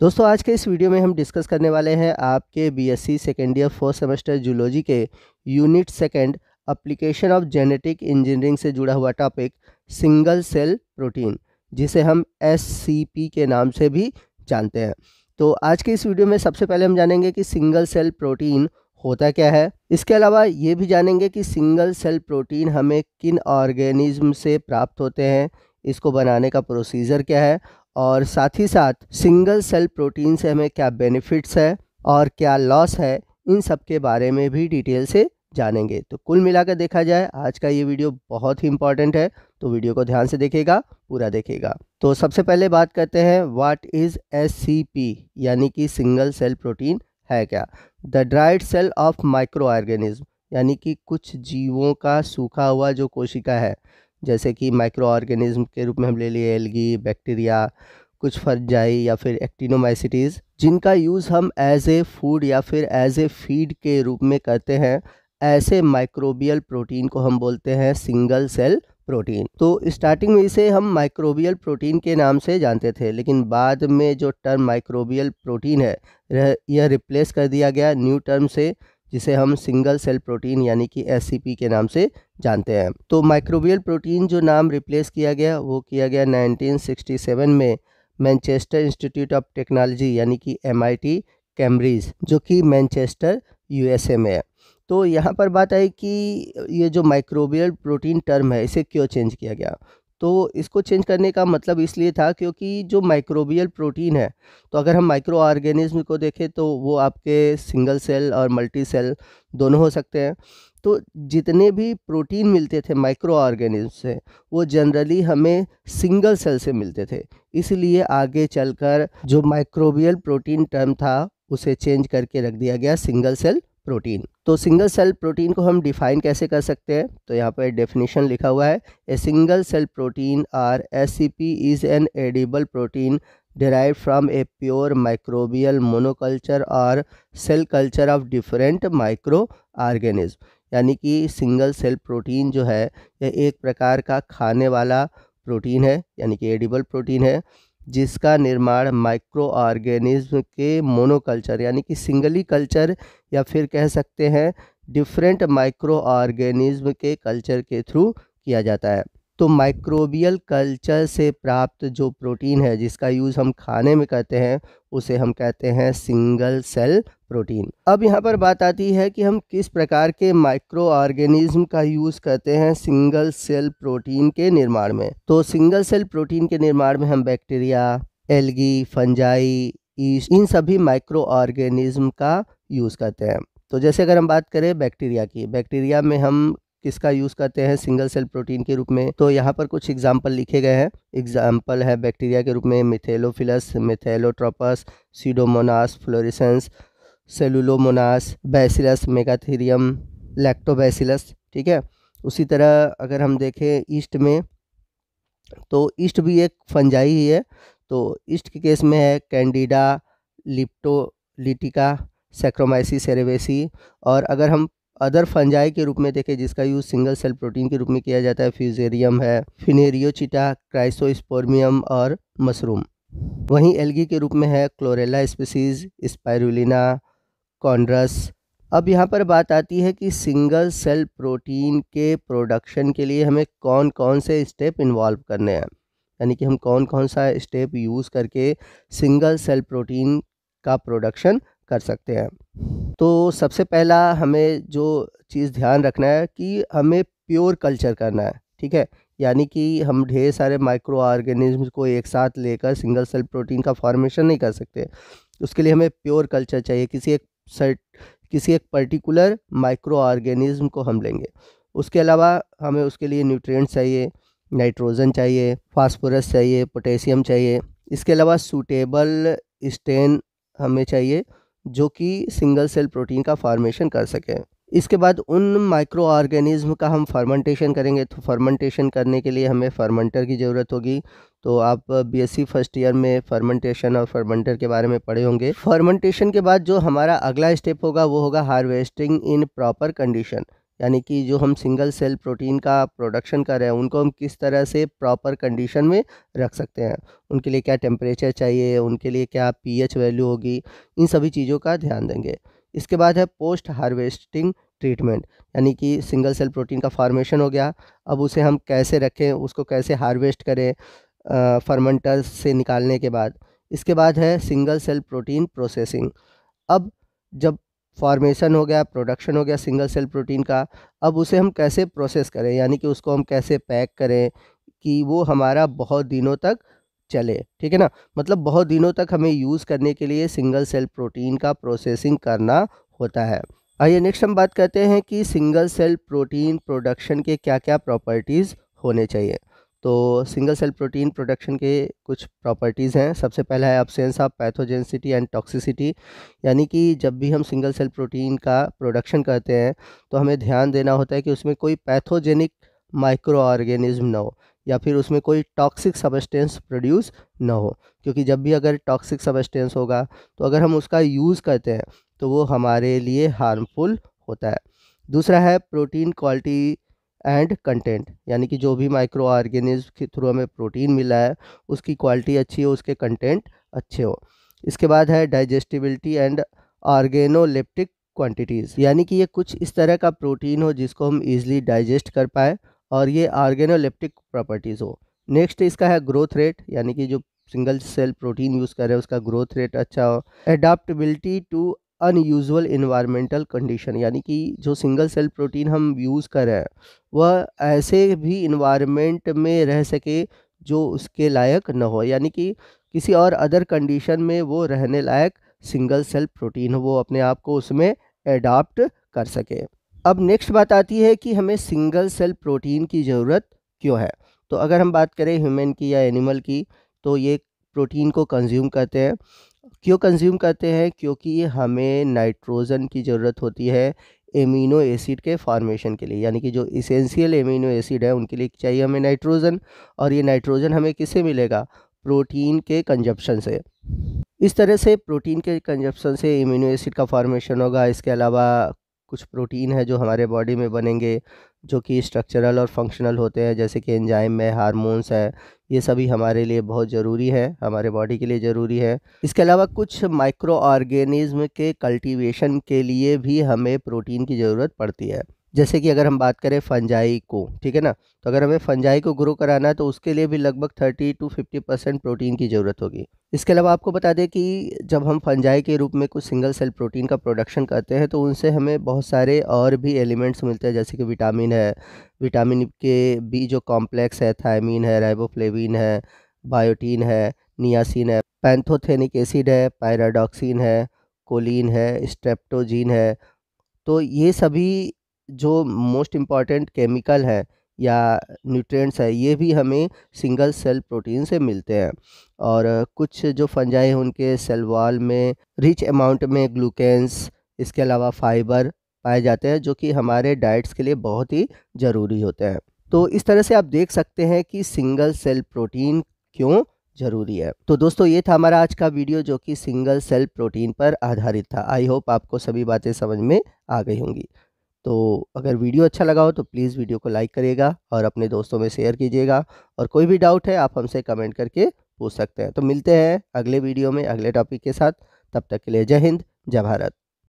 दोस्तों आज के इस वीडियो में हम डिस्कस करने वाले हैं आपके BSc second year fourth semester zoology के unit second application of genetic engineering से जुड़ा हुआ टॉपिक सिंगल सेल प्रोटीन जिसे हम एस के नाम से भी जानते हैं तो आज के इस वीडियो में सबसे पहले हम जानेंगे कि सिंगल सेल प्रोटीन होता क्या है इसके अलावा ये भी जानेंगे कि सिंगल सेल प्रोटीन हमें किन ऑर्गेनिज्म से प्राप्त होते हैं इसको बनाने का प्रोसीजर क्या है और साथ ही साथ सिंगल सेल प्रोटीन से हमें क्या बेनिफिट्स है और क्या लॉस है इन सब के बारे में भी डिटेल से जानेंगे तो कुल मिलाकर देखा जाए आज का ये वीडियो बहुत ही इंपॉर्टेंट है तो वीडियो को ध्यान से देखेगा पूरा देखेगा तो सबसे पहले बात करते हैं व्हाट इज़ एस यानी कि सिंगल सेल प्रोटीन है क्या the dried cell of microorganism यानी कि कुछ जीवों का सूखा हुआ जो कोशिका है जैसे कि माइक्रो ऑर्गेनिज्म के रूप में हम ले लिए एलगी बैक्टीरिया कुछ फर्जाई या फिर एक्टिनोमाइसिटीज़ जिनका यूज़ हम एज ए फूड या फिर एज ए फीड के रूप में करते हैं ऐसे माइक्रोबियल प्रोटीन को हम बोलते हैं सिंगल सेल प्रोटीन तो स्टार्टिंग में इसे हम माइक्रोबियल प्रोटीन के नाम से जानते थे लेकिन बाद में जो टर्म माइक्रोबियल प्रोटीन है यह रिप्लेस कर दिया गया न्यू टर्म से जिसे हम सिंगल सेल प्रोटीन यानी कि एस के नाम से जानते हैं तो माइक्रोबियल प्रोटीन जो नाम रिप्लेस किया गया वो किया गया 1967 में मैनचेस्टर इंस्टीट्यूट ऑफ टेक्नोलॉजी यानी कि एम कैम्ब्रिज जो कि मैनचेस्टर यूएसए में है तो यहाँ पर बात आई कि ये जो माइक्रोबियल प्रोटीन टर्म है इसे क्यों चेंज किया गया तो इसको चेंज करने का मतलब इसलिए था क्योंकि जो माइक्रोबियल प्रोटीन है तो अगर हम माइक्रो ऑर्गेनिज्म को देखें तो वो आपके सिंगल सेल और मल्टी सेल दोनों हो सकते हैं तो जितने भी प्रोटीन मिलते थे माइक्रो ऑर्गेनिज्म से वो जनरली हमें सिंगल सेल से मिलते थे इसलिए आगे चलकर जो माइक्रोबियल प्रोटीन टर्म था उसे चेंज करके रख दिया गया सिंगल सेल प्रोटीन तो सिंगल सेल प्रोटीन को हम डिफाइन कैसे कर सकते हैं तो यहाँ पर डेफिनेशन लिखा हुआ है a single cell protein or S C P is an edible protein derive from a pure microbial monoculture और cell culture of different microorganism यानी कि सिंगल सेल प्रोटीन जो है यह एक प्रकार का खाने वाला प्रोटीन है यानी कि एडिबल प्रोटीन है जिसका निर्माण माइक्रो ऑर्गेनिज्म के मोनोकल्चर यानी कि सिंगली कल्चर या फिर कह सकते हैं डिफरेंट माइक्रो ऑर्गेनिज्म के कल्चर के थ्रू किया जाता है तो माइक्रोबियल कल्चर से प्राप्त जो प्रोटीन है जिसका यूज़ हम खाने में करते हैं उसे हम कहते हैं सिंगल सेल प्रोटीन अब यहाँ पर बात आती है कि हम किस प्रकार के माइक्रो ऑर्गेनिज्म का यूज़ करते हैं सिंगल सेल प्रोटीन के निर्माण में तो सिंगल सेल प्रोटीन के निर्माण में हम बैक्टीरिया एल्गी फंजाई ईस्ट इन सभी माइक्रो ऑर्गेनिज्म का यूज़ करते हैं तो जैसे अगर हम बात करें बैक्टीरिया की बैक्टीरिया में हम किसका यूज़ करते हैं सिंगल सेल प्रोटीन के रूप में तो यहाँ पर कुछ एग्जाम्पल लिखे गए हैं एग्जाम्पल है बैक्टीरिया के रूप में Methylophilus methylotrophus Pseudomonas fluorescens Cellulomonas Bacillus megaterium Lactobacillus ठीक है उसी तरह अगर हम देखें ईस्ट में तो ईस्ट भी एक फंजाई ही है तो ईस्ट के केस में है कैंडिडा लिप्टोलिटिका सेक्रोमाइसी सेरेवेसी और अगर हम अदर फंजाई के रूप में देखें जिसका यूज़ सिंगल सेल प्रोटीन के रूप में किया जाता है फ्यूजेरियम है फिनेरियोचिटा क्राइसोस्पोर्मियम और मशरूम वहीं एल्गी के रूप में है क्लोरेला स्पीसीज स्पायरुलिना कॉन्ड्रस अब यहाँ पर बात आती है कि सिंगल सेल प्रोटीन के प्रोडक्शन के लिए हमें कौन कौन से स्टेप इन्वॉल्व करने हैं यानी कि हम कौन कौन सा स्टेप यूज़ करके सिंगल सेल प्रोटीन का प्रोडक्शन कर सकते हैं तो सबसे पहला हमें जो चीज़ ध्यान रखना है कि हमें प्योर कल्चर करना है ठीक है यानी कि हम ढेर सारे माइक्रो ऑर्गेनिज्म को एक साथ लेकर सिंगल सेल प्रोटीन का फॉर्मेशन नहीं कर सकते उसके लिए हमें प्योर कल्चर चाहिए किसी एक सर्ट किसी एक पर्टिकुलर माइक्रो ऑर्गेनिज्म को हम लेंगे उसके अलावा हमें उसके लिए न्यूट्रिएंट्स चाहिए नाइट्रोजन चाहिए फास्फोरस चाहिए पोटेशियम चाहिए इसके अलावा सूटेबल स्टेन हमें चाहिए जो कि सिंगल सेल प्रोटीन का फॉर्मेशन कर सकें इसके बाद उन माइक्रो ऑर्गेनिज्म का हम फर्मेंटेशन करेंगे तो फर्मेंटेशन करने के लिए हमें फर्मेंटर की ज़रूरत होगी तो आप बीएससी फर्स्ट ईयर में फर्मेंटेशन और फर्मेंटर के बारे में पढ़े होंगे फर्मेंटेशन के बाद जो हमारा अगला स्टेप होगा वो होगा हार्वेस्टिंग इन प्रॉपर कंडीशन यानी कि जो हम सिंगल सेल प्रोटीन का प्रोडक्शन कर रहे हैं उनको हम किस तरह से प्रॉपर कंडीशन में रख सकते हैं उनके लिए क्या टेम्परेचर चाहिए उनके लिए क्या पीएच वैल्यू होगी इन सभी चीज़ों का ध्यान देंगे इसके बाद है पोस्ट हार्वेस्टिंग ट्रीटमेंट यानी कि सिंगल सेल प्रोटीन का फॉर्मेशन हो गया अब उसे हम कैसे रखें उसको कैसे हार्वेस्ट करें फर्मेंटर से निकालने के बाद इसके बाद है सिंगल सेल प्रोटीन प्रोसेसिंग अब जब फॉर्मेशन हो गया प्रोडक्शन हो गया सिंगल सेल प्रोटीन का अब उसे हम कैसे प्रोसेस करें यानी कि उसको हम कैसे पैक करें कि वो हमारा बहुत दिनों तक चले ठीक है ना मतलब बहुत दिनों तक हमें यूज़ करने के लिए सिंगल सेल प्रोटीन का प्रोसेसिंग करना होता है आइए नेक्स्ट हम बात करते हैं कि सिंगल सेल प्रोटीन प्रोडक्शन के क्या क्या प्रॉपर्टीज़ होने चाहिए तो सिंगल सेल प्रोटीन प्रोडक्शन के कुछ प्रॉपर्टीज़ हैं सबसे पहला है absence of pathogenicity and toxicity यानी कि जब भी हम सिंगल सेल प्रोटीन का प्रोडक्शन करते हैं तो हमें ध्यान देना होता है कि उसमें कोई पैथोजेनिक माइक्रो ऑर्गेनिज्म ना हो या फिर उसमें कोई टॉक्सिक सबस्टेंस प्रोड्यूस ना हो क्योंकि जब भी अगर टॉक्सिक सबस्टेंस होगा तो अगर हम उसका यूज़ करते हैं तो वो हमारे लिए हार्मफुल होता है दूसरा है प्रोटीन क्वालिटी एंड कंटेंट यानी कि जो भी माइक्रो ऑर्गेनिज्म के थ्रू हमें प्रोटीन मिला है उसकी क्वालिटी अच्छी हो उसके कंटेंट अच्छे हो इसके बाद है डाइजेस्टिबिलिटी एंड ऑर्गेनोलेप्टिक क्वांटिटीज़ यानी कि ये कुछ इस तरह का प्रोटीन हो जिसको हम ईजिली डाइजेस्ट कर पाए और ये ऑर्गेनोलेप्टिक प्रॉपर्टीज़ हो नेक्स्ट इसका है ग्रोथ रेट यानी कि जो सिंगल सेल प्रोटीन यूज़ करें उसका ग्रोथ रेट अच्छा हो adaptability to unusual environmental condition यानी कि जो सिंगल सेल प्रोटीन हम यूज़ कर रहे हैं वह ऐसे भी इन्वायरमेंट में रह सके जो उसके लायक न हो यानी कि किसी और अदर कंडीशन में वो रहने लायक सिंगल सेल प्रोटीन हो वो अपने आप को उसमें एडाप्ट कर सके अब नेक्स्ट बात आती है कि हमें सिंगल सेल प्रोटीन की ज़रूरत क्यों है तो अगर हम बात करें ह्यूमन की या एनिमल की तो ये प्रोटीन को कंज्यूम करते हैं क्यों कंज्यूम करते हैं क्योंकि हमें नाइट्रोजन की ज़रूरत होती है एमिनो एसिड के फॉर्मेशन के लिए यानी कि जो इसेंशियल एमिनो एसिड है उनके लिए चाहिए हमें नाइट्रोजन और ये नाइट्रोजन हमें किससे मिलेगा प्रोटीन के कंजप्शन से इस तरह से प्रोटीन के कंजप्शन से इम्यूनो एसिड का फॉर्मेशन होगा इसके अलावा कुछ प्रोटीन है जो हमारे बॉडी में बनेंगे जो कि स्ट्रक्चरल और फंक्शनल होते हैं जैसे कि एंजाइम है हारमोन्स है ये सभी हमारे लिए बहुत ज़रूरी है हमारे बॉडी के लिए ज़रूरी है इसके अलावा कुछ माइक्रो ऑर्गेनिज्म के कल्टीवेशन के लिए भी हमें प्रोटीन की ज़रूरत पड़ती है जैसे कि अगर हम बात करें फंजाई को ठीक है ना तो अगर हमें फंजाई को ग्रो कराना है तो उसके लिए भी लगभग thirty to fifty percent protein की ज़रूरत होगी इसके अलावा आपको बता दें कि जब हम फंजाई के रूप में कुछ सिंगल सेल प्रोटीन का प्रोडक्शन करते हैं तो उनसे हमें बहुत सारे और भी एलिमेंट्स मिलते हैं जैसे कि विटामिन है विटामिन के बी जो कॉम्प्लेक्स है थायमिन है राइबोफ्लेविन है बायोटीन है नियासिन है पैंथोथेनिक एसिड है पायराडॉक्सिन है कोलिन है स्ट्रेप्टोजीन है तो ये सभी जो मोस्ट इम्पॉर्टेंट केमिकल है या न्यूट्रिएंट्स है ये भी हमें सिंगल सेल प्रोटीन से मिलते हैं और कुछ जो फंजाई हैं उनके सेल वॉल में रिच अमाउंट में ग्लूकेंस इसके अलावा फाइबर पाए जाते हैं जो कि हमारे डाइट्स के लिए बहुत ही ज़रूरी होते हैं तो इस तरह से आप देख सकते हैं कि सिंगल सेल प्रोटीन क्यों ज़रूरी है तो दोस्तों ये था हमारा आज का वीडियो जो कि सिंगल सेल प्रोटीन पर आधारित था आई होप आपको सभी बातें समझ में आ गई होंगी तो अगर वीडियो अच्छा लगा हो तो प्लीज़ वीडियो को लाइक करिएगा और अपने दोस्तों में शेयर कीजिएगा और कोई भी डाउट है आप हमसे कमेंट करके पूछ सकते हैं तो मिलते हैं अगले वीडियो में अगले टॉपिक के साथ तब तक के लिए जय हिंद जय भारत